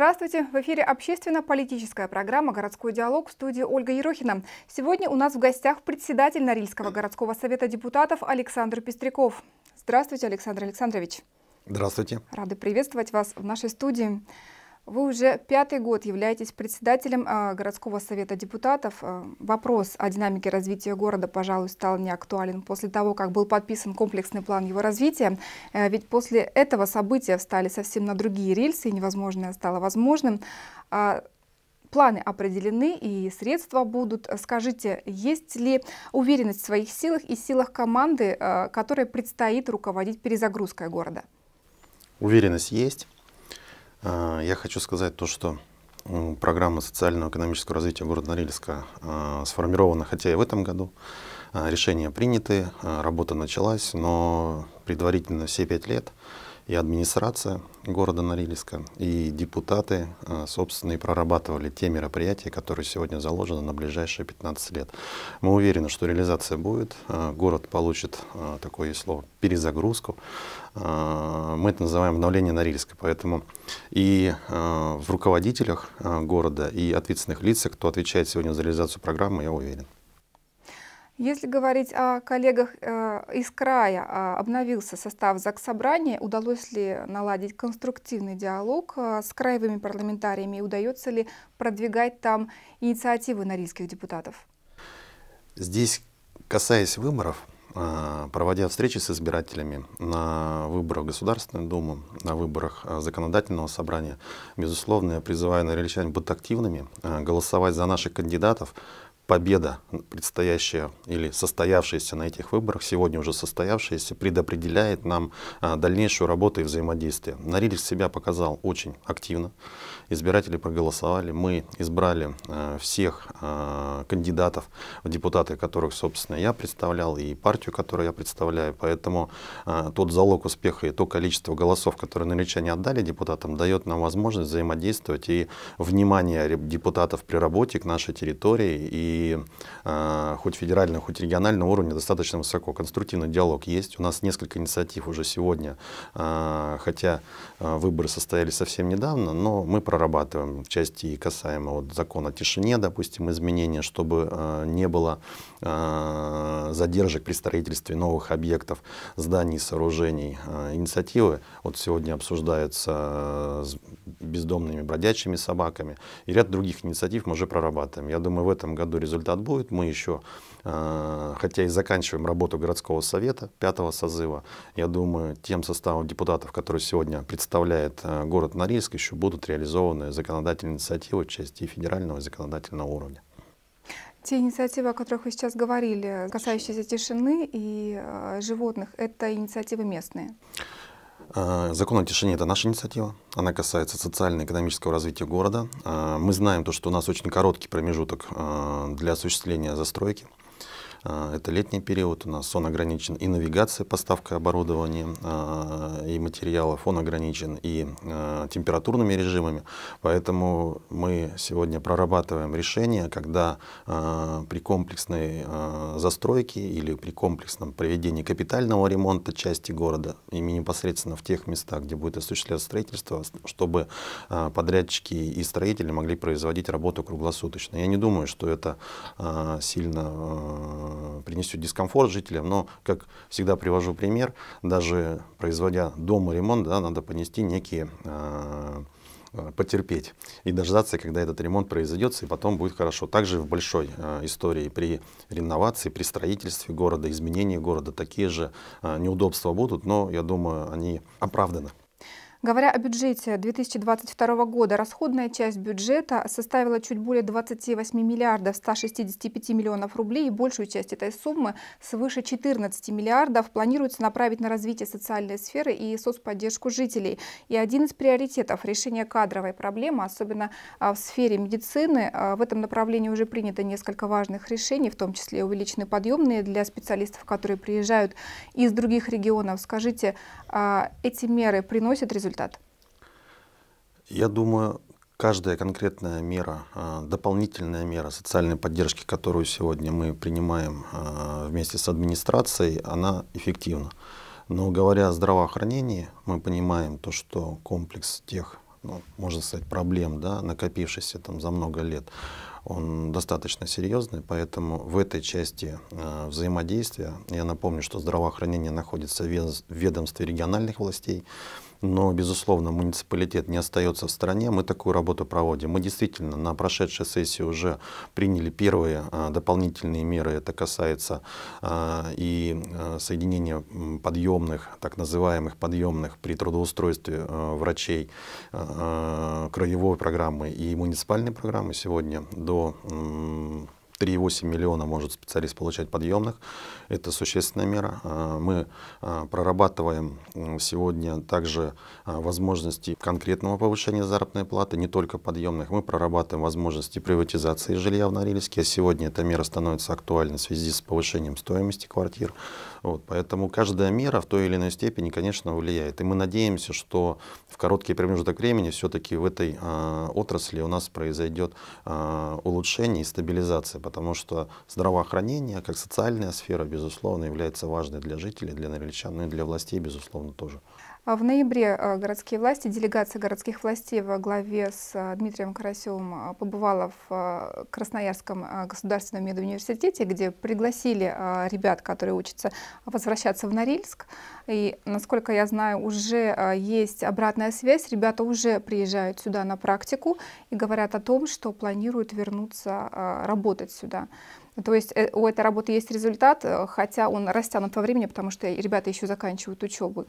Здравствуйте! В эфире общественно-политическая программа «Городской диалог» в студии Ольга Ерохина. Сегодня у нас в гостях председатель Норильского городского совета депутатов Александр Пестряков. Здравствуйте, Александр Александрович! Здравствуйте! Рады приветствовать вас в нашей студии. Вы уже пятый год являетесь председателем а, городского совета депутатов. А, вопрос о динамике развития города, пожалуй, стал неактуален после того, как был подписан комплексный план его развития. А, ведь после этого события встали совсем на другие рельсы, и невозможное стало возможным. Планы определены и средства будут. Скажите, есть ли уверенность в своих силах и силах команды, которой предстоит руководить перезагрузкой города? Уверенность есть. Э, я хочу сказать то, что программа социально-экономического развития города Норильска э, сформирована, хотя и в этом году. Э, решения приняты, работа началась, но предварительно все пять лет – и администрация города Норильска, и депутаты, э, собственно, и прорабатывали те мероприятия, которые сегодня заложены на ближайшие 15 лет. Мы уверены, что реализация будет, э, город получит, э, такое слово, перезагрузку. Мы это называем обновление Норильска, поэтому и в руководителях города, и ответственных лиц, кто отвечает сегодня за реализацию программы, я уверен. Если говорить о коллегах э, из края, а, обновился состав ЗАГС-собрания, удалось ли наладить конструктивный диалог э, с краевыми парламентариями и удается ли продвигать там инициативы норильских депутатов? Здесь, касаясь выборов, э, проводя встречи с избирателями на выборах Государственной Думы, на выборах законодательного собрания, безусловно, я призываю норильчан быть активными, голосовать за наших кандидатов, победа предстоящая или состоявшаяся на этих выборах, сегодня уже состоявшаяся, предопределяет нам а, дальнейшую работу и взаимодействие. Норильск себя показал очень активно избиратели проголосовали, мы избрали э, всех э, кандидатов в депутаты, которых, собственно, я представлял, и партию, которую я представляю. Поэтому э, тот залог успеха и то количество голосов, которые наличане отдали депутатам, дает нам возможность взаимодействовать и внимание депутатов при работе к нашей территории и хоть федерального, хоть регионального уровня достаточно высоко. Конструктивный диалог есть. У нас несколько инициатив уже сегодня, хотя выборы состоялись совсем недавно, но мы проработали прорабатываем в части и касаемо вот закона о тишине, допустим, изменения, чтобы э, не было э, задержек при строительстве новых объектов, зданий, сооружений, э, инициативы. Вот сегодня обсуждаются с бездомными бродячими собаками и ряд других инициатив мы уже прорабатываем. Я думаю, в этом году результат будет. Мы еще Э, хотя и заканчиваем работу городского совета пятого созыва. Я думаю, тем составом депутатов, который сегодня представляет э, город Норильск, еще будут реализованы законодательные инициативы в части федерального законодательного уровня. Те инициативы, о которых вы сейчас говорили, касающиеся тишины и э, животных, это инициативы местные? Закон о тишине – это наша инициатива. Она касается социально-экономического развития города. Мы знаем то, что у нас очень короткий промежуток для осуществления застройки. А, это летний период, у нас он ограничен и навигация, поставка оборудования а, и материалов, он ограничен и а, температурными режимами. Поэтому мы сегодня прорабатываем решение, когда при комплексной застройке или при комплексном проведении капитального ремонта части города, именно непосредственно в тех местах, где будет осуществляться строительство, чтобы подрядчики и строители могли производить работу круглосуточно. Я не думаю, что это сильно Э, принесет дискомфорт жителям, но, как всегда привожу пример, даже производя дома ремонт, да, надо понести некие э, э, потерпеть и дождаться, когда этот ремонт произойдется, и потом будет хорошо. Также в большой э, истории при реновации, при строительстве города, изменении города такие же э, неудобства будут, но я думаю, они оправданы. Говоря о бюджете 2022 года, расходная часть бюджета составила чуть более 28 миллиардов 165 миллионов рублей, и большую часть этой суммы, свыше 14 миллиардов, планируется направить на развитие социальной сферы и соцподдержку жителей. И один из приоритетов решения кадровой проблемы, особенно а, в сфере медицины, а, в этом направлении уже принято несколько важных решений, в том числе увеличены подъемные для специалистов, которые приезжают из других регионов. Скажите, а, эти меры приносят результаты? результат? Я думаю, каждая конкретная мера, а, дополнительная мера социальной поддержки, которую сегодня мы принимаем а, вместе с администрацией, она эффективна. Но говоря о здравоохранении, мы понимаем то, что комплекс тех, ну, можно сказать, проблем, да, накопившихся там за много лет, он достаточно серьезный, поэтому в этой части э, взаимодействия, я напомню, что здравоохранение находится в ведомстве региональных властей, но, безусловно, муниципалитет не остается в стороне. Мы такую работу проводим. Мы действительно на прошедшей сессии уже приняли первые а, дополнительные меры. Это касается а, и а, соединения подъемных, так называемых подъемных при трудоустройстве врачей краевой программы и муниципальной программы. Сегодня до 3,8 миллиона может специалист получать подъемных. Это существенная мера. А, мы а, прорабатываем сегодня также а, возможности конкретного повышения заработной платы, не только подъемных. Мы прорабатываем возможности приватизации жилья в Норильске. Сегодня эта мера становится актуальной в связи с повышением стоимости квартир. Вот, поэтому каждая мера в той или иной степени, конечно, влияет. И мы надеемся, что в короткий промежуток времени все-таки в этой э, отрасли у нас произойдет э, улучшение и стабилизация, потому что здравоохранение, как социальная сфера, без безусловно, является важной для жителей, для норильчан, ну и для властей, безусловно, тоже. А в ноябре э, городские власти, делегация городских властей во главе с э, Дмитрием Карасевым э, побывала в Красноярском государственном медуниверситете, где пригласили ребят, которые учатся, возвращаться в Норильск. И, насколько я знаю, уже есть обратная связь. Ребята уже приезжают сюда на практику и говорят о том, что планируют вернуться работать сюда. То есть э, у этой работы есть результат, э, хотя он растянут во времени, потому что ребята еще заканчивают учебу.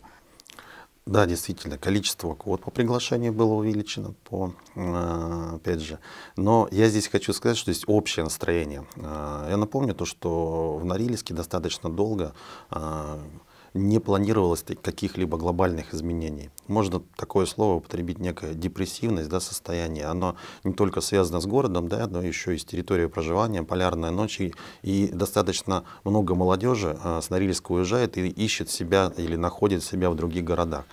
Да, действительно, количество квот по приглашению было увеличено, по, э, опять же. Но я здесь хочу сказать, что есть общее настроение. Я напомню то, что в Норильске достаточно долго не планировалось каких-либо глобальных изменений. Можно такое слово употребить, некая депрессивность, да, состояние. Оно не только связано с городом, да, но еще и с территорией проживания, полярная ночь. И, и достаточно много молодежи э, с Норильска уезжает и ищет себя или находит себя в других городах.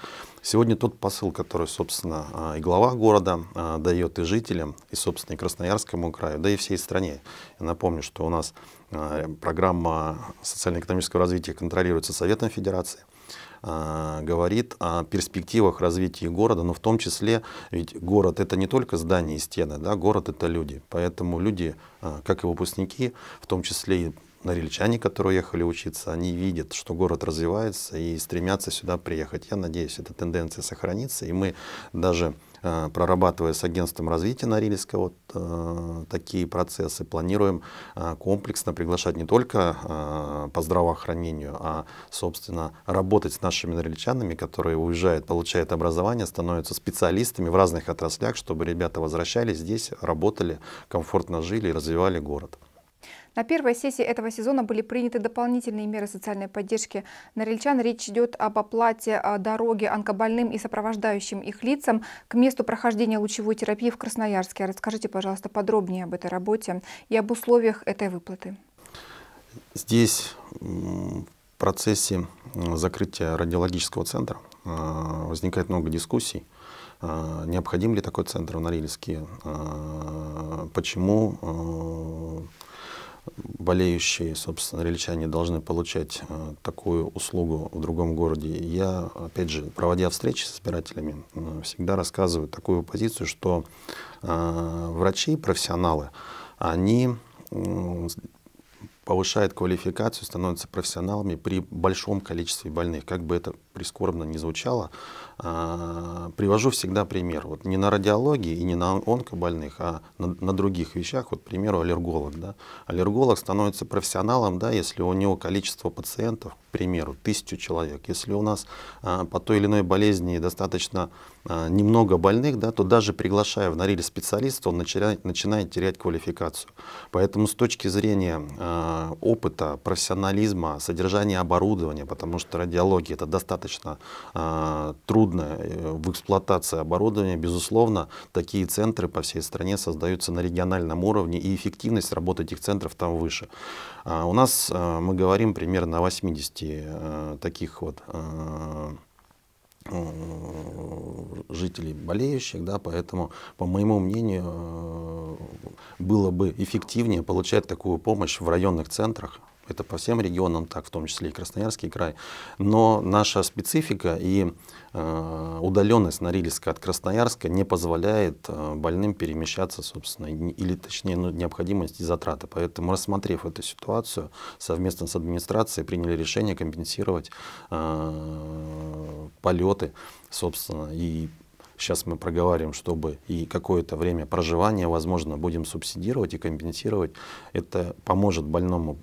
Сегодня тот посыл, который, собственно, а, и глава города а, дает и жителям, и, собственно, и Красноярскому краю, да и всей стране. Я напомню, что у нас а, программа социально-экономического развития контролируется Советом Федерации говорит о перспективах развития города, но в том числе, ведь город это не только здания и стены, да, город это люди. Поэтому люди, как и выпускники, в том числе и норильчане, которые ехали учиться, они видят, что город развивается и стремятся сюда приехать. Я надеюсь, эта тенденция сохранится, и мы даже э, прорабатывая с агентством развития Норильска вот э, такие процессы, планируем э, комплексно приглашать не только э, по здравоохранению, а, собственно, работать с нашими норильчанами, которые уезжают, получают образование, становятся специалистами в разных отраслях, чтобы ребята возвращались здесь, работали, комфортно жили и развивали город. На первой сессии этого сезона были приняты дополнительные меры социальной поддержки норильчан. Речь идет об оплате а, дороги онкобольным и сопровождающим их лицам к месту прохождения лучевой терапии в Красноярске. Расскажите, пожалуйста, подробнее об этой работе и об условиях этой выплаты. Здесь в процессе закрытия радиологического центра а, возникает много дискуссий. А, необходим ли такой центр в Норильске? Почему болеющие, собственно, рельчане должны получать э, такую услугу в другом городе. Я, опять же, проводя встречи с избирателями, э, всегда рассказываю такую позицию, что э, врачи, профессионалы, они повышает квалификацию, становится профессионалами при большом количестве больных. Как бы это прискорбно ни звучало, а, привожу всегда пример. Вот не на радиологии и не на онкобольных, а на, на других вещах. Вот, к примеру, аллерголог. Да? Аллерголог становится профессионалом, да, если у него количество пациентов, к примеру, тысячу человек. Если у нас а, по той или иной болезни достаточно а, немного больных, да, то даже приглашая в Норильск специалиста, он начинает, начинает терять квалификацию. Поэтому с точки зрения э, опыта, профессионализма, содержания оборудования, потому что радиология это достаточно а, э, трудно в эксплуатации оборудования, безусловно, такие центры по всей стране создаются на региональном уровне, и эффективность работы этих центров там выше. А у нас э, мы говорим примерно о 80 э, таких вот э, Э, жителей болеющих, да, поэтому, по моему мнению, э, было бы эффективнее получать такую помощь в районных центрах, это по всем регионам так, в том числе и Красноярский край. Но наша специфика и э, удаленность Норильска от Красноярска не позволяет э, больным перемещаться, собственно, или точнее ну, необходимость и затраты. Поэтому, рассмотрев эту ситуацию, совместно с администрацией приняли решение компенсировать э, полеты, собственно, и Сейчас мы проговариваем, чтобы и какое-то время проживания, возможно, будем субсидировать и компенсировать. Это поможет больному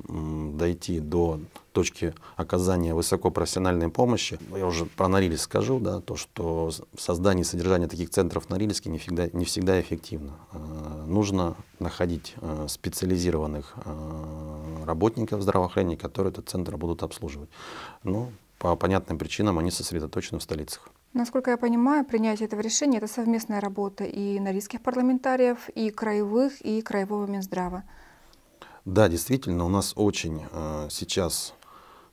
дойти до точки оказания высокопрофессиональной помощи. Я уже про Норильск скажу, да, то, что создание и содержание таких центров в Норильске не всегда, не всегда эффективно. Э, нужно находить э, специализированных э, работников здравоохранения, которые этот центр будут обслуживать. Но ну, по понятным причинам они сосредоточены в столицах. Насколько я понимаю, принятие этого решения – это совместная работа и норильских парламентариев, и краевых, и краевого Минздрава. Да, действительно, у нас очень э, сейчас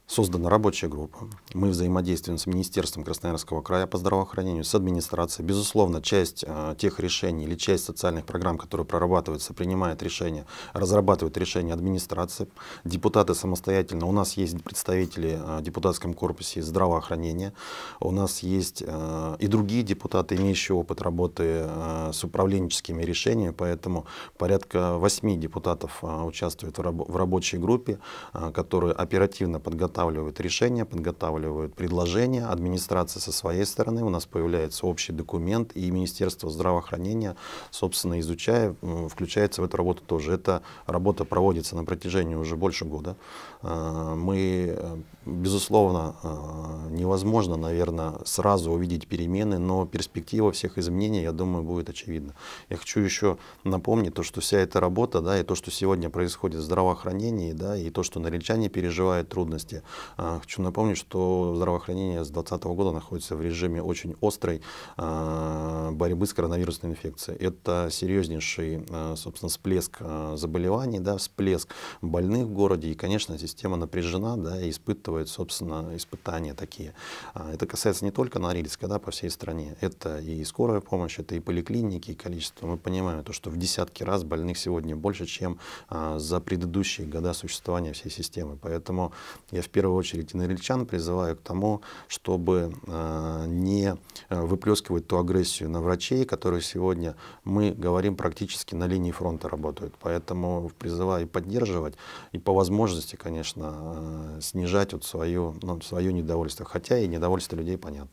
Создана рабочая группа. Мы взаимодействуем с Министерством Красноярского края по здравоохранению, с администрацией. Безусловно, часть э, тех решений или часть социальных программ, которые прорабатываются, принимает решения, разрабатывает решения администрации. Депутаты самостоятельно. У нас есть представители э, депутатском корпусе здравоохранения. У нас есть э, и другие депутаты, имеющие опыт работы э, с управленческими решениями. Поэтому порядка восьми депутатов э, участвуют в, раб в рабочей группе, э, которые оперативно подготовлены подготавливают решения, подготавливают предложения, администрация со своей стороны, у нас появляется общий документ, и Министерство здравоохранения, собственно, изучая, включается в эту работу тоже. Эта работа проводится на протяжении уже больше года. Э, мы, э, безусловно, э, невозможно, наверное, сразу увидеть перемены, но перспектива всех изменений, я думаю, будет очевидна. Я хочу еще напомнить то, что вся эта работа, да, и то, что сегодня происходит в здравоохранении, да, и то, что норильчане переживают трудности. Хочу напомнить, что здравоохранение с 2020 года находится в режиме очень острой борьбы с коронавирусной инфекцией. Это серьезнейший, собственно, всплеск заболеваний, да, всплеск больных в городе, и, конечно, здесь система напряжена да, и испытывает, собственно, испытания такие. А, это касается не только Норильска, да, по всей стране. Это и скорая помощь, это и поликлиники, и количество. Мы понимаем, то, что в десятки раз больных сегодня больше, чем а, за предыдущие года существования всей системы. Поэтому я в первую очередь и норильчан призываю к тому, чтобы а, не э, выплескивать ту агрессию на врачей, которые сегодня, мы говорим, практически на линии фронта работают. Поэтому призываю поддерживать и по возможности, конечно, конечно, э, снижать вот свое, ну, свое недовольство. Хотя и недовольство людей понятно.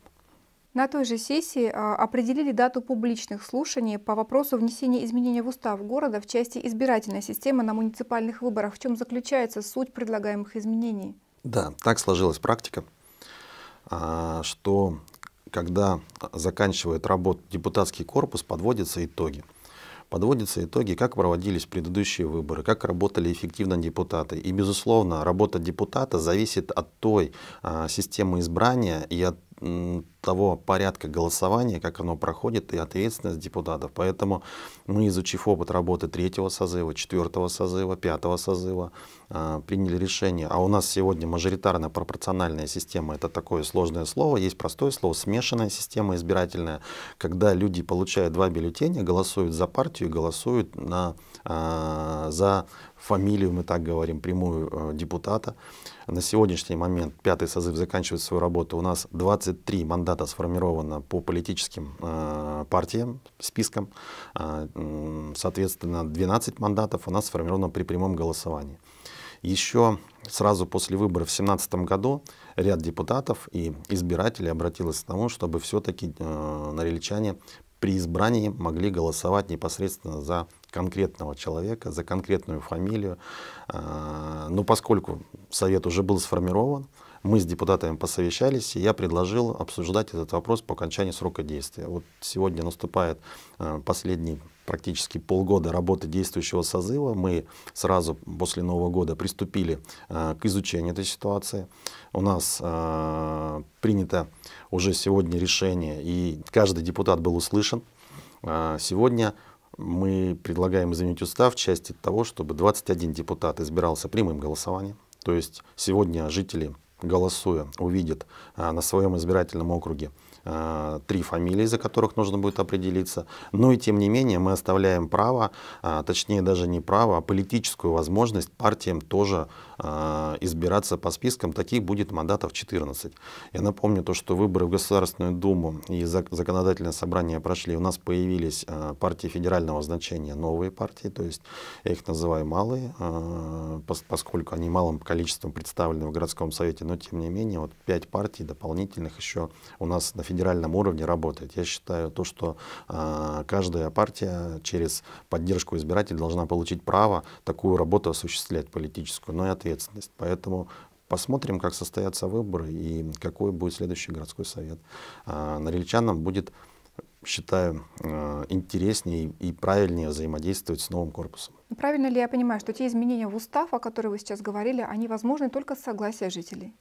На той же сессии а, определили дату публичных слушаний по вопросу внесения изменений в устав города в части избирательной системы на муниципальных выборах. В чем заключается суть предлагаемых изменений? Да, так сложилась практика, а, что когда заканчивает работу депутатский корпус, подводятся итоги – подводятся итоги, как проводились предыдущие выборы, как работали эффективно депутаты. И, безусловно, работа депутата зависит от той а, системы избрания и от того порядка голосования, как оно проходит, и ответственность депутатов. Поэтому мы, изучив опыт работы третьего созыва, четвертого созыва, пятого созыва, а, приняли решение. А у нас сегодня мажоритарная пропорциональная система, это такое сложное слово, есть простое слово, смешанная система избирательная, когда люди, получая два бюллетеня, голосуют за партию, голосуют на, а, за фамилию, мы так говорим, прямую э, депутата. На сегодняшний момент пятый созыв заканчивает свою работу. У нас 23 мандата сформировано по политическим э, партиям, спискам. Э, соответственно, 12 мандатов у нас сформировано при прямом голосовании. Еще сразу после выборов в 2017 году ряд депутатов и избирателей обратились к тому, чтобы все-таки э, норильчане при избрании могли голосовать непосредственно за конкретного человека, за конкретную фамилию. А, Но ну, поскольку совет уже был сформирован, мы с депутатами посовещались, и я предложил обсуждать этот вопрос по окончании срока действия. Вот сегодня наступает а, последний практически полгода работы действующего созыва. Мы сразу после Нового года приступили а, к изучению этой ситуации. У нас принято уже сегодня решение, и каждый депутат был услышан. А, сегодня мы предлагаем изменить устав в части того, чтобы 21 депутат избирался прямым голосованием. То есть сегодня жители, голосуя, увидят а, на своем избирательном округе Э, три фамилии, за которых нужно будет определиться. Но и тем не менее мы оставляем право, э, точнее даже не право, а политическую возможность партиям тоже э, избираться по спискам. Таких будет мандатов 14. Я напомню то, что выборы в Государственную Думу и законодательное собрание прошли. У нас появились партии федерального значения, новые партии, то есть я их называю малые, поскольку они малым количеством представлены в городском совете, но тем не менее вот пять партий дополнительных еще у нас на федеральном федеральном уровне работает. Я считаю то, что э, каждая партия через поддержку избирателей должна получить право такую работу осуществлять политическую, но и ответственность. Поэтому Посмотрим, как состоятся выборы и какой будет следующий городской совет. А, норильчанам будет, считаю, а, интереснее и правильнее взаимодействовать с новым корпусом. Правильно ли я понимаю, что те изменения в устав, о которых вы сейчас говорили, они возможны только с согласия жителей?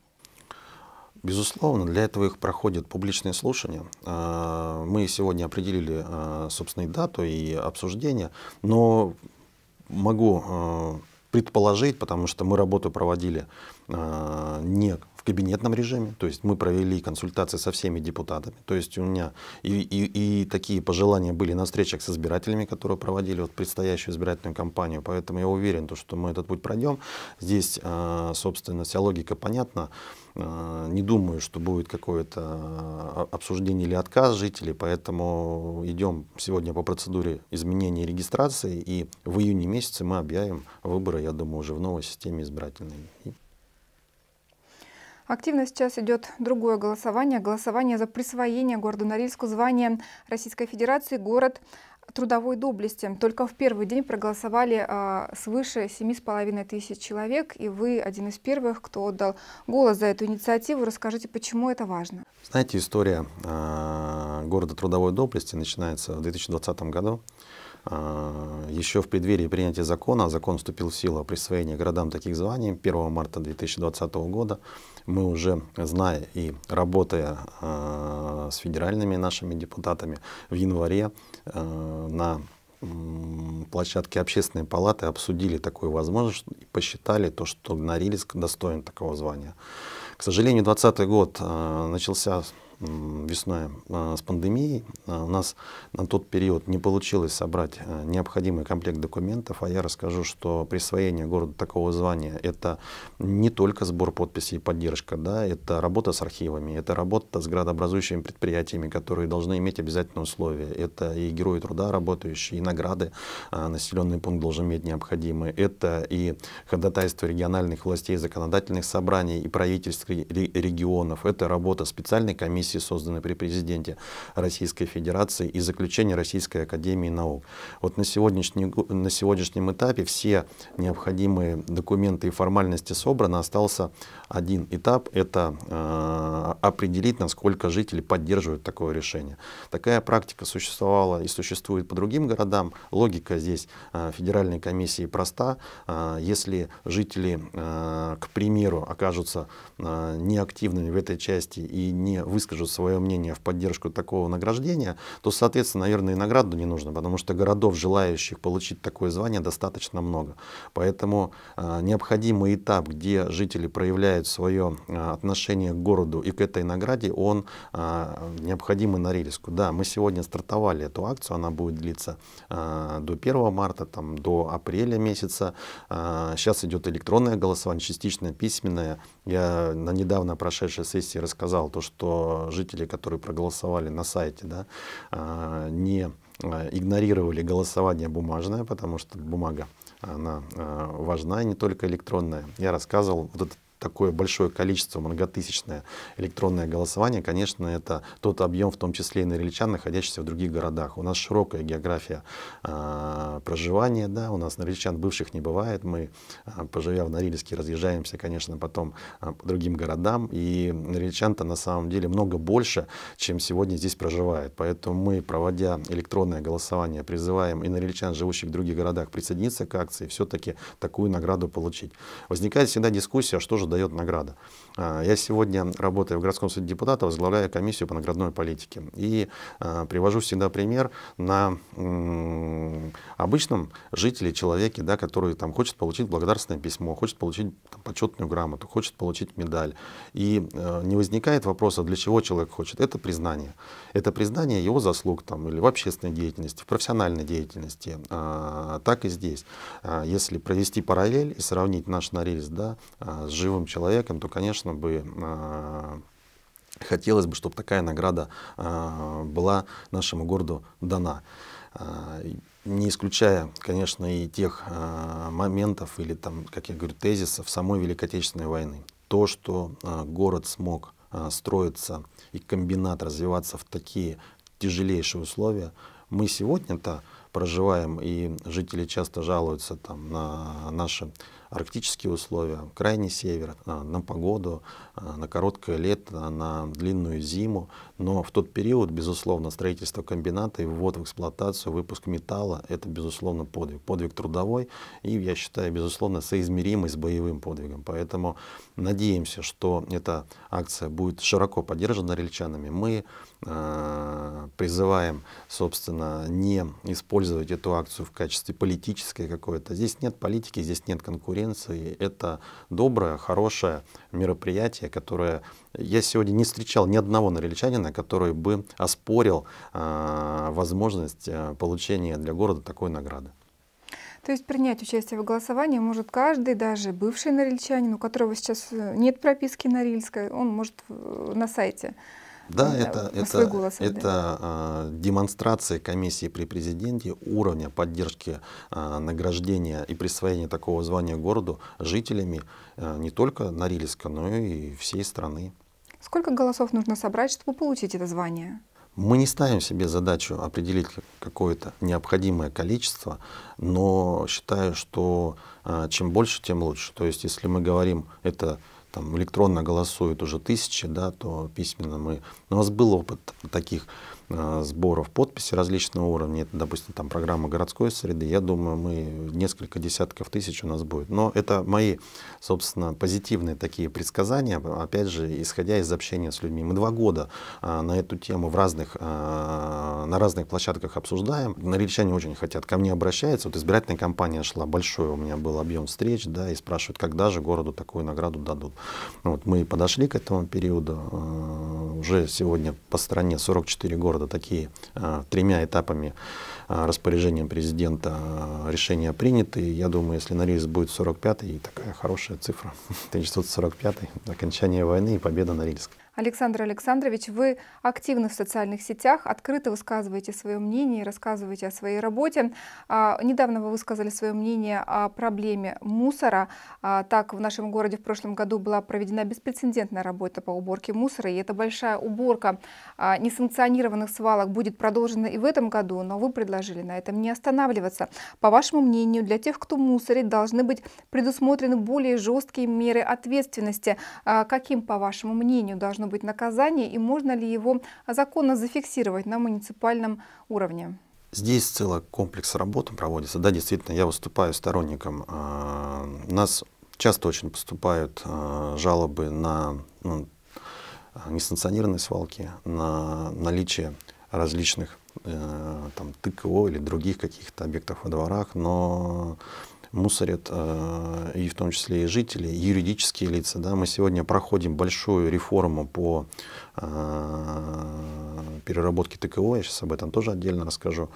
Безусловно, для этого их проходят публичные слушания. А, мы сегодня определили, а, собственно, и дату, и обсуждение, но могу а, предположить, потому что мы работу проводили не в кабинетном режиме, то есть мы провели консультации со всеми депутатами, то есть у меня и, и, и такие пожелания были на встречах с избирателями, которые проводили вот предстоящую избирательную кампанию, поэтому я уверен, что мы этот путь пройдем. Здесь, собственно, вся логика понятна. Э, не думаю, что будет какое-то а, обсуждение или отказ жителей, поэтому идем сегодня по процедуре изменения регистрации, и в июне месяце мы объявим выборы, я думаю, уже в новой системе избирательной. Активно сейчас идет другое голосование. Голосование за присвоение городу Норильску звания Российской Федерации город трудовой доблести. Только в первый день проголосовали а, свыше половиной тысяч человек, и вы один из первых, кто отдал голос за эту инициативу. Расскажите, почему это важно? Знаете, история а, города трудовой доблести начинается в 2020 году. А, Еще в преддверии принятия закона, закон вступил в силу о присвоении городам таких званий 1 марта 2020 года, мы уже, зная и работая а, с федеральными нашими депутатами, в январе а, на площадке общественной палаты обсудили такую возможность и посчитали то, что Норильск достоин такого звания. К сожалению, 2020 год начался весной а, с пандемией а, у нас на тот период не получилось собрать а, необходимый комплект документов, а я расскажу, что присвоение городу такого звания — это не только сбор подписей и поддержка, да, это работа с архивами, это работа с градообразующими предприятиями, которые должны иметь обязательные условия, это и герои труда работающие, и награды населенный пункт должен иметь необходимые, это и ходатайство региональных властей, законодательных собраний и правительств регионов, это работа специальной комиссии, комиссии, созданной при президенте Российской Федерации, и заключение Российской Академии Наук. Вот на, сегодняшний, на сегодняшнем этапе все необходимые документы и формальности собраны, остался один этап — это э, определить, насколько жители поддерживают такое решение. Такая практика существовала и существует по другим городам. Логика здесь э, федеральной комиссии проста. Э, если жители, к примеру, окажутся неактивными в этой части и не выскажут свое мнение в поддержку такого награждения, то, соответственно, наверное, и награду не нужно, потому что городов, желающих получить такое звание, достаточно много. Поэтому необходимый этап, где жители проявляют меняет свое а, отношение к городу и к этой награде, он а, необходимый на Рельску. Да, мы сегодня стартовали эту акцию, она будет длиться а, до 1 марта, там, до апреля месяца. Сейчас идет электронное голосование, частично письменное. Я на недавно прошедшей сессии рассказал то, что жители, которые проголосовали на сайте, да, не игнорировали голосование бумажное, потому что бумага она важна, не только электронная. Я рассказывал вот этот такое большое количество, многотысячное электронное голосование, конечно, это тот объем, в том числе и нарильчан, находящихся в других городах. У нас широкая география э, проживания, да, у нас нарильчан бывших не бывает, мы, э, поживя в Норильске, разъезжаемся, конечно, потом э, по другим городам, и нарильчан то на самом деле много больше, чем сегодня здесь проживает. Поэтому мы, проводя электронное голосование, призываем и нарильчан, живущих в других городах, присоединиться к акции, все-таки такую награду получить. Возникает всегда дискуссия, что же дает награда. А, я сегодня работаю в городском суде депутатов, возглавляю комиссию по наградной политике. И а, привожу всегда пример на обычном жителе, человеке, да, который там, хочет получить благодарственное письмо, хочет получить там, почетную грамоту, хочет получить медаль. И э, не возникает вопроса, для чего человек хочет. Это признание. Это признание его заслуг там, или в общественной деятельности, в профессиональной деятельности. А, так и здесь. Если провести параллель и сравнить наш нарез да, с живым счастливым человеком, то, конечно, бы а, хотелось бы, чтобы такая награда а, была нашему городу дана а, не исключая, конечно, и тех моментов или, там, как я говорю, тезисов самой Великой Отечественной войны. То, что город смог строиться и комбинат развиваться в такие тяжелейшие условия, мы сегодня-то проживаем, и жители часто жалуются там, на наши арктические условия, крайний север, а, на погоду, Э, на короткое лето, на длинную зиму. Но в тот период, безусловно, строительство комбината и ввод в эксплуатацию, выпуск металла – это, безусловно, подвиг. Подвиг трудовой и, я считаю, безусловно, соизмеримый с боевым подвигом. Поэтому надеемся, что эта акция будет широко поддержана рельчанами. Мы э, призываем, собственно, не использовать эту акцию в качестве политической какой-то. Здесь нет политики, здесь нет конкуренции. Это доброе, хорошее мероприятие, позиция, которая... Я сегодня не встречал ни одного норильчанина, который бы оспорил а, э, возможность получения для города такой награды. То есть принять участие в голосовании может каждый, даже бывший норильчанин, у которого сейчас э, нет прописки норильской, он может э, на сайте да, это, это, свой голос это а, демонстрация комиссии при президенте уровня поддержки а, награждения и присвоения такого звания городу жителями а, не только Норильска, но и всей страны. Сколько голосов нужно собрать, чтобы получить это звание? Мы не ставим себе задачу определить какое-то необходимое количество, но считаю, что а, чем больше, тем лучше. То есть, если мы говорим, это там электронно голосуют уже тысячи, да, то письменно мы... У нас был опыт таких Э, сборов подписи различного уровня, это, допустим, там программа городской среды, я думаю, мы несколько десятков тысяч у нас будет. Но это мои, собственно, позитивные такие предсказания, опять же, исходя из общения с людьми. Мы два года э, на эту тему в разных, э, на разных площадках обсуждаем. Норильчане очень хотят, ко мне обращаются. Вот избирательная кампания шла большой, у меня был объем встреч, да, и спрашивают, когда же городу такую награду дадут. Вот мы подошли к этому периоду, уже сегодня по стране 44 города рода такие а, тремя этапами а, распоряжением президента а, решения приняты. Я думаю, если на рельс будет 45-й, такая хорошая цифра, 1945-й, окончание войны и победа на рельсах. Александр Александрович, вы активны в социальных сетях, открыто высказываете свое мнение, рассказываете о своей работе. А, недавно вы высказали свое мнение о проблеме мусора. А, так, в нашем городе в прошлом году была проведена беспрецедентная работа по уборке мусора, и эта большая уборка а, несанкционированных свалок будет продолжена и в этом году, но вы предложили на этом не останавливаться. По вашему мнению, для тех, кто мусорит, должны быть предусмотрены более жесткие меры ответственности. каким, по вашему мнению, должно быть наказание и можно ли его законно зафиксировать на муниципальном уровне? Здесь целый комплекс работ проводится. Да, действительно, я выступаю сторонником. У э, нас часто очень поступают э, жалобы на ну, несанкционированные свалки, на наличие различных э, там, ТКО или других каких-то объектов во дворах, но мусорят э, и в том числе и жители, и юридические лица. Да? Мы сегодня проходим большую реформу по э, переработке ТКО, я сейчас об этом тоже отдельно расскажу.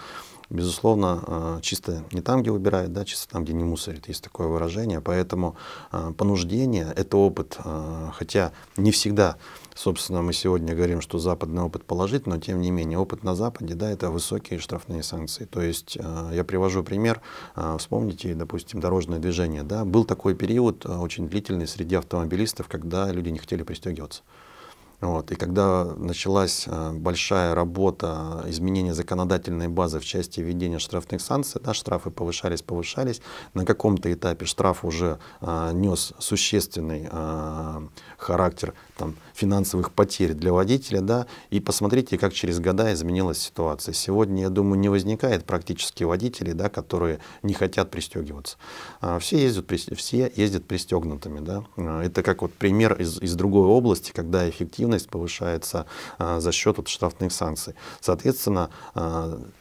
Безусловно, э, чисто не там, где выбирают, да, чисто там, где не мусорит есть такое выражение. Поэтому понуждение — это опыт, хотя не всегда Собственно, мы сегодня говорим, что западный опыт положить, но тем не менее опыт на Западе, да, это высокие штрафные санкции. То есть э, я привожу пример, э, вспомните, допустим, дорожное движение, да, был такой период э, очень длительный среди автомобилистов, когда люди не хотели пристегиваться. Вот. И когда началась большая работа изменения законодательной базы в части введения штрафных санкций, да, штрафы повышались, повышались, на каком-то этапе штраф уже а, нес существенный а, характер там, финансовых потерь для водителя, да, и посмотрите, как через года изменилась ситуация. Сегодня, я думаю, не возникает практически водителей, да, которые не хотят пристегиваться. А, все ездят, все ездят пристегнутыми. Да. А, это как вот пример из, из другой области, когда эффективность повышается а, за счет вот штрафных санкций. Соответственно,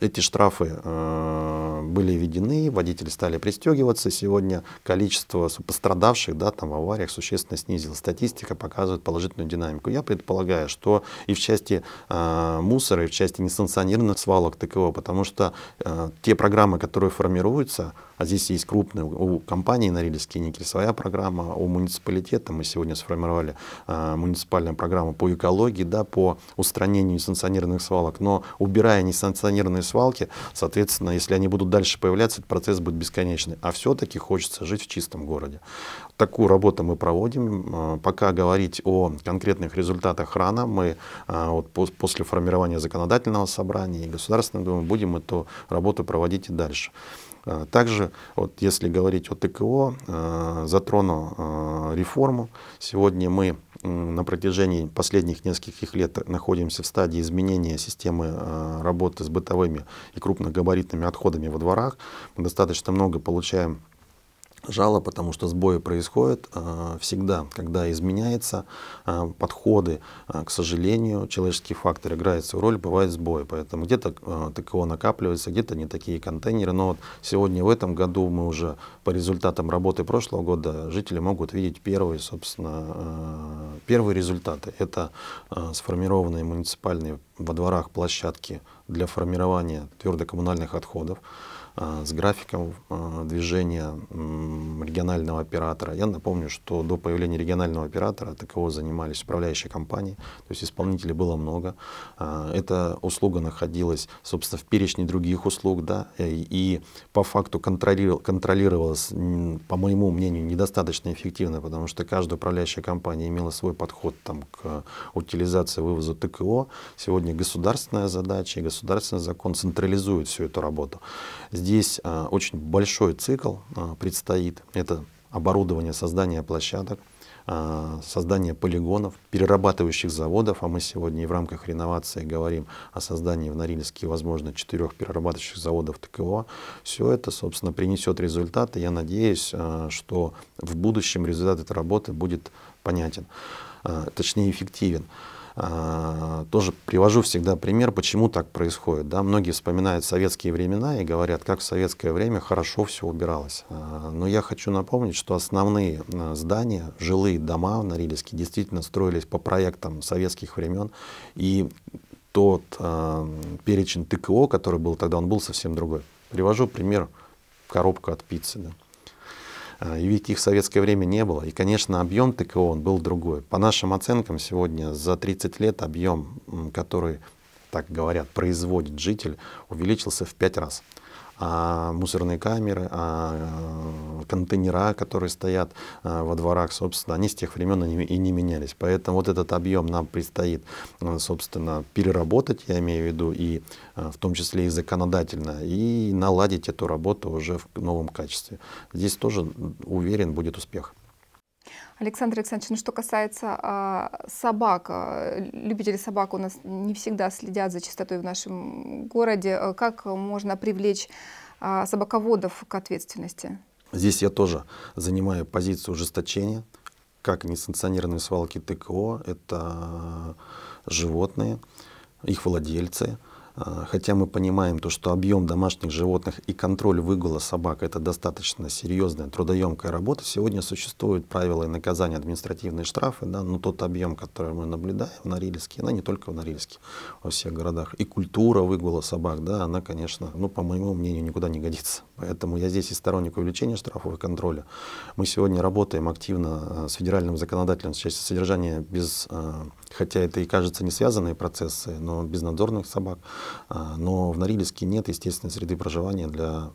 эти штрафы были введены, водители стали пристегиваться. Сегодня количество пострадавших да, там, в авариях существенно снизилось. Статистика пока показывают положительную динамику. Я предполагаю, что и в части э, мусора, и в части несанкционированных свалок такого, потому что э, те программы, которые формируются, а здесь есть крупные, у компании Норильские никель своя программа, у муниципалитета мы сегодня сформировали э, муниципальную программу по экологии, да, по устранению несанкционированных свалок, но убирая несанкционированные свалки, соответственно, если они будут дальше появляться, этот процесс будет бесконечный. А все-таки хочется жить в чистом городе. Такую работу мы проводим. Э, пока говорить о конкретных результатах рано. Мы э, вот, после формирования законодательного собрания и Государственной Думы будем эту работу проводить и дальше. Э, также, вот если говорить о ТКО, затрону реформу. Сегодня мы на протяжении последних нескольких лет находимся в стадии изменения системы работы с бытовыми и крупногабаритными отходами во дворах. Мы достаточно много получаем жало, потому что сбои происходят э, всегда, когда изменяются э, подходы, э, к сожалению, человеческий фактор играет свою роль, бывают сбои, поэтому где-то ТКО накапливается, где-то не такие контейнеры, но вот сегодня в этом году мы уже по результатам работы прошлого года жители могут видеть первые, собственно, первые результаты. Это сформированные муниципальные во дворах площадки для формирования твердокоммунальных отходов, а, с графиком а, движения регионального оператора. Я напомню, что до появления регионального оператора таково занимались управляющие компании, то есть исполнителей было много. А, эта услуга находилась, собственно, в перечне других услуг, да, э, и по факту контролировалась, по моему мнению, недостаточно эффективно, потому что каждая управляющая компания имела свой подход там, к утилизации вывозу ТКО. Сегодня государственная задача и государственный закон централизует всю эту работу. Здесь а, очень большой цикл а, предстоит. Это оборудование, создание площадок, а, создание полигонов, перерабатывающих заводов, а мы сегодня и в рамках реновации говорим о создании в Норильске, возможно, четырех перерабатывающих заводов ТКО. Все это, собственно, принесет результаты. Я надеюсь, что в будущем результат этой работы будет понятен, точнее эффективен. А, тоже привожу всегда пример, почему так происходит. Да? Многие вспоминают советские времена и говорят, как в советское время хорошо все убиралось. А, но я хочу напомнить, что основные а, здания, жилые дома в Норильске действительно строились по проектам советских времен. И тот э, перечень ТКО, который был тогда, он был совсем другой. Привожу пример коробка от пиццы. Да. А, и ведь их в советское время не было. И, конечно, объем ТКО он был другой. По нашим оценкам, сегодня за 30 лет объем, который, так говорят, производит житель, увеличился в 5 раз а мусорные камеры, а контейнера, которые стоят а, во дворах, собственно, они с тех времен и не менялись. Поэтому вот этот объем нам предстоит, э, собственно, переработать, я имею в виду, и э, в том числе и законодательно, и наладить эту работу уже в новом качестве. Здесь тоже, уверен, будет успех. Александр Александрович, ну что касается а, собак, а, любители собак у нас не всегда следят за чистотой в нашем городе. Э, как можно привлечь а, собаководов к ответственности? Здесь я тоже занимаю позицию ужесточения, как несанкционированные свалки ТКО, это а, животные, их владельцы – а, хотя мы понимаем то, что объем домашних животных и контроль выгула собак – это достаточно серьезная трудоемкая работа. Сегодня существуют правила и наказания, административные штрафы, да, но тот объем, который мы наблюдаем в Норильске, она не только в Норильске, во всех городах. И культура выгула собак, да, она, конечно, ну, по моему мнению, никуда не годится. Поэтому я здесь и сторонник увеличения штрафов и контроля. Мы сегодня работаем активно э, с федеральным законодателем в части содержания без, э, хотя это и кажется не связанные процессы, но без надзорных собак. Э, но в Норильске нет естественной среды проживания для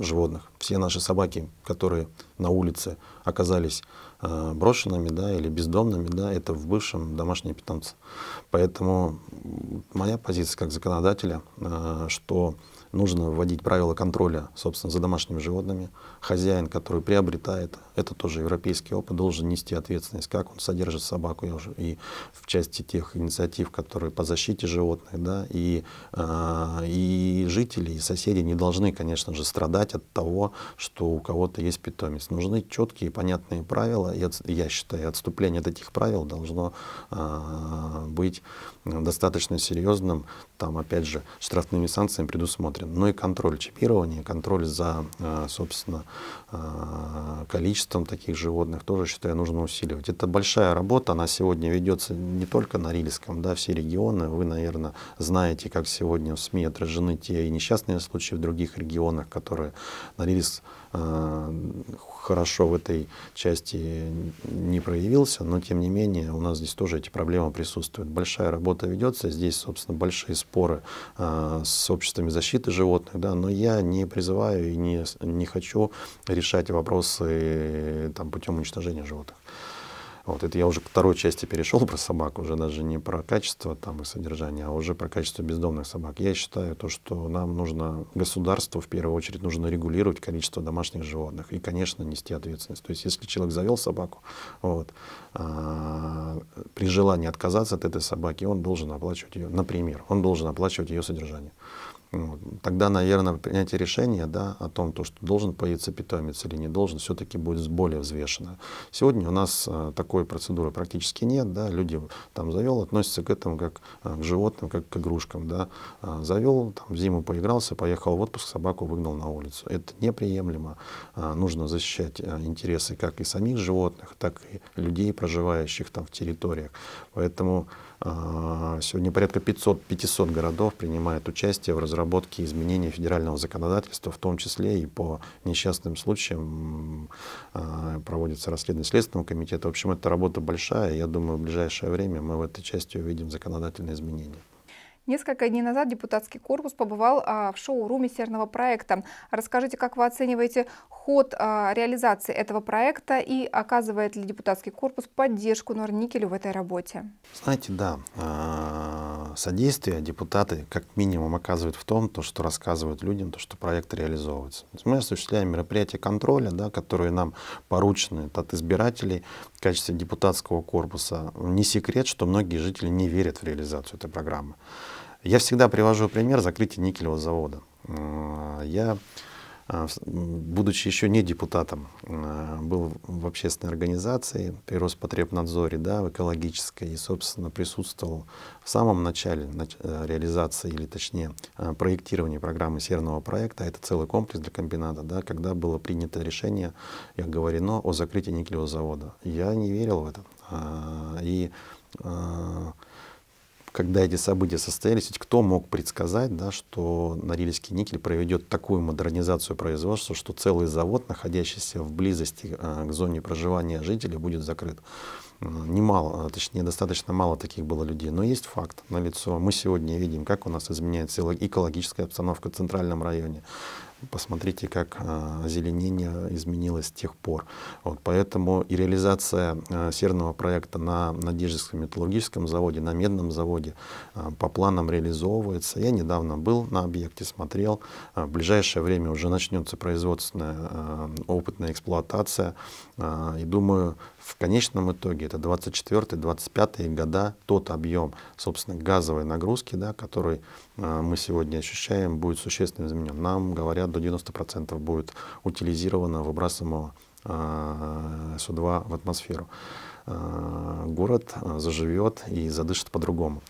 животных. Все наши собаки, которые на улице оказались брошенными да, или бездомными, да, это в бывшем домашние питомцы. Поэтому моя позиция как законодателя, что нужно вводить правила контроля, собственно, за домашними животными. Хозяин, который приобретает, это тоже европейский опыт, должен нести ответственность, как он содержит собаку. Я уже и в части тех инициатив, которые по защите животных, да, и, э, и жители, и соседи не должны, конечно же, страдать от того, что у кого-то есть питомец. Нужны четкие, понятные правила, и от, я считаю, отступление от этих правил должно э, быть достаточно серьезным, там, опять же, штрафными санкциями предусмотрен. Но ну и контроль чипирования, контроль за, э, собственно, э, количеством таких животных тоже, считаю, нужно усиливать. Это большая работа, она сегодня ведется не только на Рильском, да, все регионы. Вы, наверное, знаете, как сегодня в СМИ отражены те и несчастные случаи в других регионах, которые на Рильск Э, хорошо в этой части не проявился, но тем не менее у нас здесь тоже эти проблемы присутствуют. Большая работа ведется, здесь, собственно, большие споры э, с обществами защиты животных, да, но я не призываю и не, не хочу решать вопросы э, там, путем уничтожения животных. Вот это я уже к второй части перешел про собак, уже даже не про качество там их содержания, а уже про качество бездомных собак. Я считаю то, что нам нужно, государству в первую очередь нужно регулировать количество домашних животных и, конечно, нести ответственность. То есть, если человек завел собаку, вот, а, при желании отказаться от этой собаки, он должен оплачивать ее, например, он должен оплачивать ее содержание тогда, наверное, принятие решения да, о том, то, что должен появиться питомец или не должен, все-таки будет более взвешено. Сегодня у нас э, такой процедуры практически нет. Да, люди там завел, относятся к этому как э, к животным, как к игрушкам. Да. Э, завел, там, зиму поигрался, поехал в отпуск, собаку выгнал на улицу. Это неприемлемо. Нужно защищать интересы как и самих животных, так и людей, проживающих там в территориях. Поэтому а, сегодня порядка 500-500 городов принимает участие в разработке изменений федерального законодательства, в том числе и по несчастным случаям а, проводится расследование Следственного комитета. В общем, эта работа большая. Я думаю, в ближайшее время мы в этой части увидим законодательные изменения. Несколько дней назад депутатский корпус побывал а, в шоу-руме серного проекта. Расскажите, как вы оцениваете ход а, реализации этого проекта и оказывает ли депутатский корпус поддержку Норникелю в этой работе? Знаете, да, а, содействие депутаты как минимум оказывают в том, то, что рассказывают людям, то, что проект реализовывается. Мы осуществляем мероприятия контроля, да, которые нам поручены от избирателей, в качестве депутатского корпуса, не секрет, что многие жители не верят в реализацию этой программы. Я всегда привожу пример закрытия никелевого завода. Я а, будучи еще не депутатом, а, был в общественной организации при Роспотребнадзоре, да, в экологической, и, собственно, присутствовал в самом начале э, реализации, или точнее, а, проектирования программы серного проекта, это целый комплекс для комбината, да, когда было принято решение, как говорено, о закрытии никелевого завода. Я не верил в это. И когда эти события состоялись, ведь кто мог предсказать, да, что Норильский никель проведет такую модернизацию производства, что целый завод, находящийся в близости э, к зоне проживания жителей, будет закрыт. Немало, а, точнее, достаточно мало таких было людей. Но есть факт налицо. Мы сегодня видим, как у нас изменяется экологическая обстановка в центральном районе. Посмотрите, как а, озеленение изменилось с тех пор. Вот, поэтому и реализация а, серного проекта на Надеждинском металлургическом заводе, на Медном заводе а, по планам реализовывается. Я недавно был на объекте, смотрел. В ближайшее время уже начнется производственная опытная эксплуатация. И думаю, в конечном итоге это 24-25 года тот объем, собственно, газовой нагрузки, да, который мы сегодня ощущаем, будет существенно изменен. Нам говорят 60 до 90 процентов будет утилизировано выбрасываемого э, СО2 в атмосферу. Э, город э, заживет и задышит по-другому.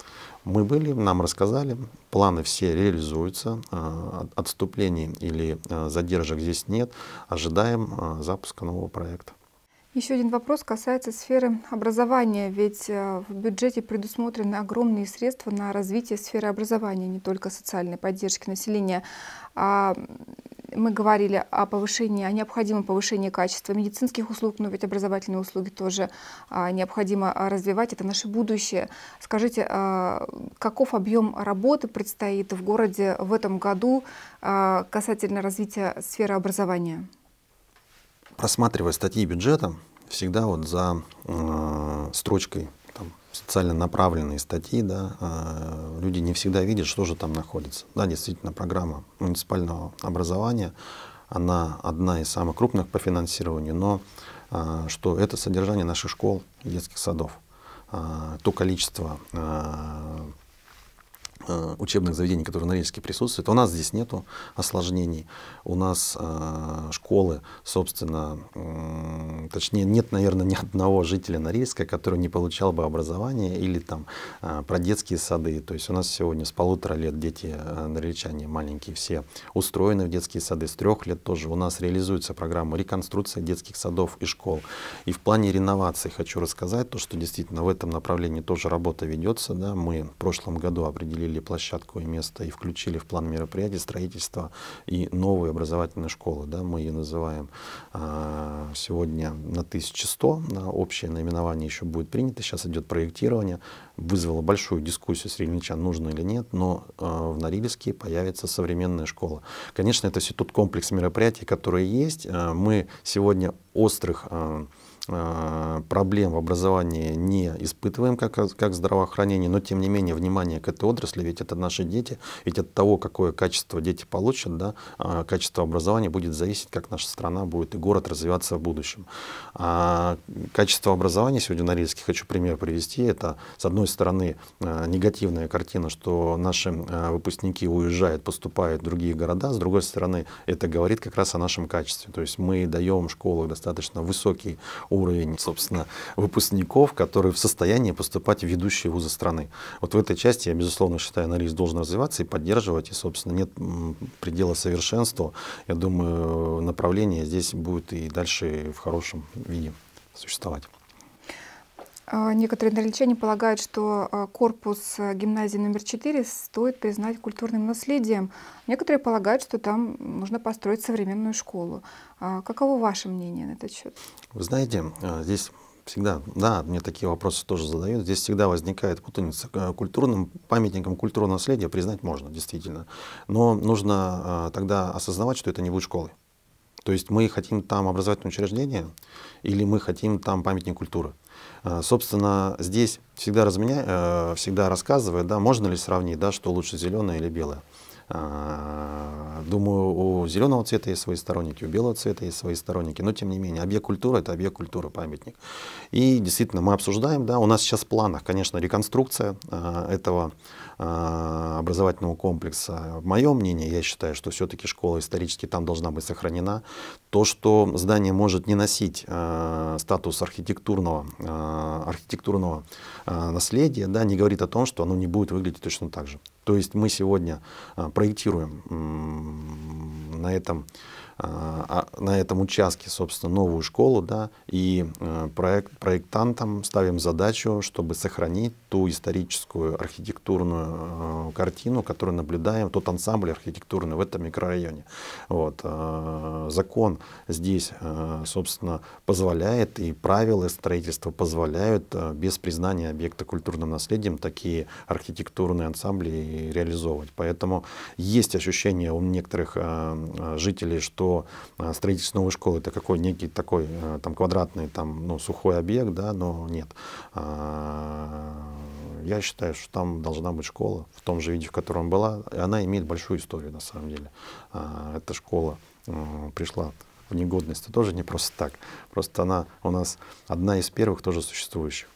Мы были, нам рассказали, планы все реализуются, отступлений или задержек здесь нет, ожидаем запуска нового проекта. Еще один вопрос касается сферы образования, ведь э, в бюджете предусмотрены огромные средства на развитие сферы образования, не только социальной поддержки населения. А мы говорили о повышении, о необходимом повышении качества медицинских услуг, но ведь образовательные услуги тоже а, необходимо а, развивать, это наше будущее. Скажите, а, каков объем работы предстоит в городе в этом году касательно развития сферы образования? просматривая статьи бюджета, всегда вот за э, строчкой там, социально направленные статьи, да, э, люди не всегда видят, что же там находится. Да, действительно, программа муниципального образования, она одна из самых крупных по финансированию, но э, что это содержание наших школ и детских садов, э, то количество э, Э, учебных заведений, которые на Рельске присутствуют. У нас здесь нет осложнений. У нас э, школы, собственно, э, точнее, нет, наверное, ни одного жителя Норильска, который не получал бы образование или там э, про детские сады. То есть у нас сегодня с полутора лет дети э, норильчане маленькие все устроены в детские сады. С трех лет тоже у нас реализуется программа реконструкции детских садов и школ. И в плане реновации хочу рассказать то, что действительно в этом направлении тоже работа ведется. Да? Мы в прошлом году определили освободили площадку и место и включили в план мероприятий строительство и новые образовательные школы, Да, мы ее называем а, сегодня на 1100. Да, общее наименование еще будет принято. Сейчас идет проектирование. Вызвало большую дискуссию среди ильничан, нужно или нет, но а, в Норильске появится современная школа. Конечно, это все тот комплекс мероприятий, которые есть. А, мы сегодня острых а, Э, проблем в образовании не испытываем, как, как здравоохранение, но тем не менее внимание к этой отрасли, ведь это наши дети, ведь от того, какое качество дети получат, да, э, качество образования будет зависеть, как наша страна будет и город развиваться в будущем. А качество образования сегодня на риске, хочу пример привести, это с одной стороны э, негативная картина, что наши выпускники уезжают, поступают в другие города, с другой стороны это говорит как раз о нашем качестве, то есть мы даем школах достаточно высокий уровень, собственно, выпускников, которые в состоянии поступать в ведущие вузы страны. Вот в этой части я, безусловно, считаю, анализ должен развиваться и поддерживать, и, собственно, нет предела совершенству. Я думаю, направление здесь будет и дальше в хорошем виде существовать. А, некоторые англичане полагают, что а, корпус а, гимназии номер 4 стоит признать культурным наследием. Некоторые полагают, что там нужно построить современную школу. Каково ваше мнение на этот счет? Вы знаете, здесь всегда, да, мне такие вопросы тоже задают. Здесь всегда возникает путаница. Культурным памятником культурного наследия признать можно, действительно. Но нужно тогда осознавать, что это не будет школы. То есть мы хотим там образовательное учреждение или мы хотим там памятник культуры. А, собственно, здесь всегда, разменя... Э, всегда рассказывая, да, можно ли сравнить, да, что лучше зеленое или белое. А, думаю, у зеленого цвета есть свои сторонники, у белого цвета есть свои сторонники. Но тем не менее, объект культуры – это объект культуры, памятник. И действительно, мы обсуждаем, да, у нас сейчас в планах, конечно, реконструкция а, этого а, образовательного комплекса. Мое мнение, я считаю, что все-таки школа исторически там должна быть сохранена. То, что здание может не носить э, статус архитектурного, э, архитектурного э, наследия, да, не говорит о том, что оно не будет выглядеть точно так же. То есть мы сегодня э, проектируем э, на этом а, а на этом участке, собственно, новую школу, да, и э, проект, проектантам ставим задачу, чтобы сохранить ту историческую архитектурную э, картину, которую наблюдаем, тот ансамбль архитектурный в этом микрорайоне. Вот. Э, закон здесь, собственно, позволяет, и правила строительства позволяют без признания объекта культурным наследием такие архитектурные ансамбли реализовывать. Поэтому есть ощущение у некоторых жителей, что а, строительство новой школы это какой некий такой э, там квадратный там ну сухой объект, да, но нет. А, я считаю, что там должна быть школа в том же виде, в котором была. И она имеет большую историю на самом деле. А, эта школа э, пришла в негодность. Это тоже не просто так. Просто она у нас одна из первых тоже существующих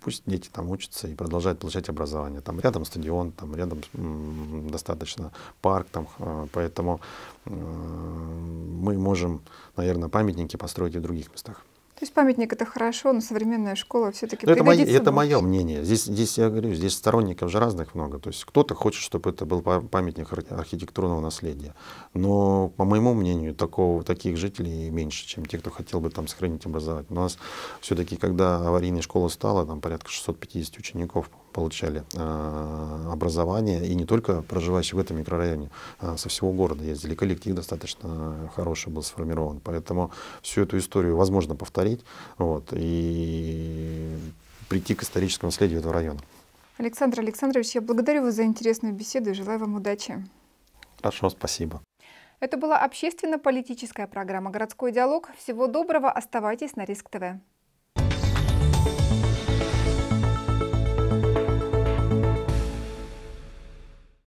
пусть дети там учатся и продолжают получать образование. Там рядом стадион, там рядом достаточно парк, там, э, поэтому э, мы можем, наверное, памятники построить и в других местах. То есть памятник это хорошо, но современная школа все-таки ну, это, мое, это мое мнение. Здесь, здесь я говорю, здесь сторонников же разных много. То есть кто-то хочет, чтобы это был памятник архитектурного наследия. Но, по моему мнению, такого, таких жителей меньше, чем те, кто хотел бы там сохранить образование. У нас все-таки, когда аварийная школа стала, там порядка 650 учеников, по получали э, образование, и не только проживающие в этом микрорайоне, а со всего города ездили. Коллектив достаточно хороший был сформирован, поэтому всю эту историю возможно повторить вот, и прийти к историческому наследию этого района. Александр Александрович, я благодарю вас за интересную беседу и желаю вам удачи. Хорошо, спасибо. Это была общественно-политическая программа «Городской диалог». Всего доброго, оставайтесь на Риск ТВ.